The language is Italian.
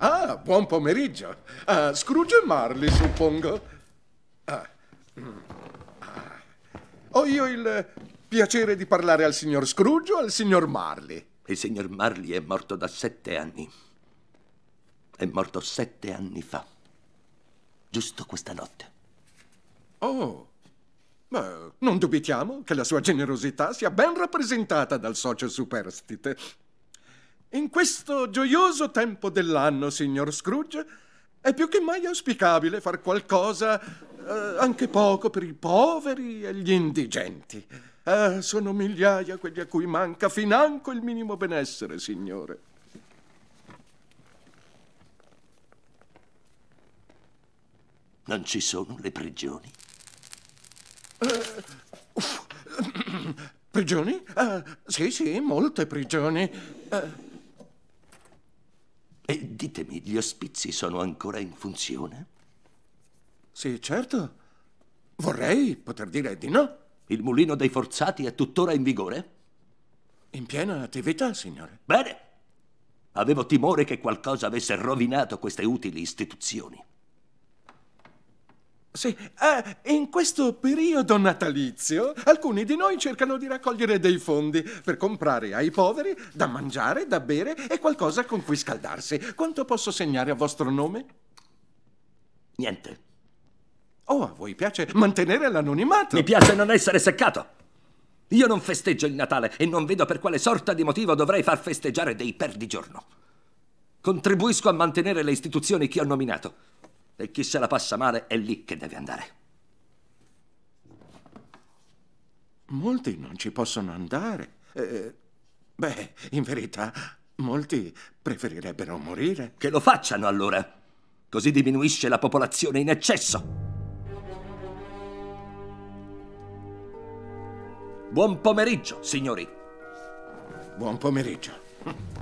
Ah, buon pomeriggio. Uh, Scrooge e Marley, suppongo. Ah. Mm. Ah. Ho io il piacere di parlare al signor Scrooge o al signor Marley? Il signor Marley è morto da sette anni. È morto sette anni fa. Giusto questa notte. Oh. Beh, non dubitiamo che la sua generosità sia ben rappresentata dal socio superstite. In questo gioioso tempo dell'anno, signor Scrooge, è più che mai auspicabile far qualcosa, eh, anche poco, per i poveri e gli indigenti. Eh, sono migliaia quelli a cui manca financo il minimo benessere, signore. Non ci sono le prigioni? Eh, uff, prigioni? Eh, sì, sì, molte prigioni. Eh, e ditemi, gli ospizi sono ancora in funzione? Sì, certo. Vorrei poter dire di no. Il mulino dei forzati è tuttora in vigore? In piena attività, signore. Bene. Avevo timore che qualcosa avesse rovinato queste utili istituzioni. Sì, eh, in questo periodo natalizio alcuni di noi cercano di raccogliere dei fondi per comprare ai poveri da mangiare, da bere e qualcosa con cui scaldarsi. Quanto posso segnare a vostro nome? Niente. Oh, a voi piace mantenere l'anonimato? Mi piace non essere seccato. Io non festeggio il Natale e non vedo per quale sorta di motivo dovrei far festeggiare dei perdigiorno. Contribuisco a mantenere le istituzioni che ho nominato. E chi se la passa male è lì che deve andare. Molti non ci possono andare. Eh, beh, in verità, molti preferirebbero morire. Che lo facciano allora. Così diminuisce la popolazione in eccesso. Buon pomeriggio, signori. Buon pomeriggio.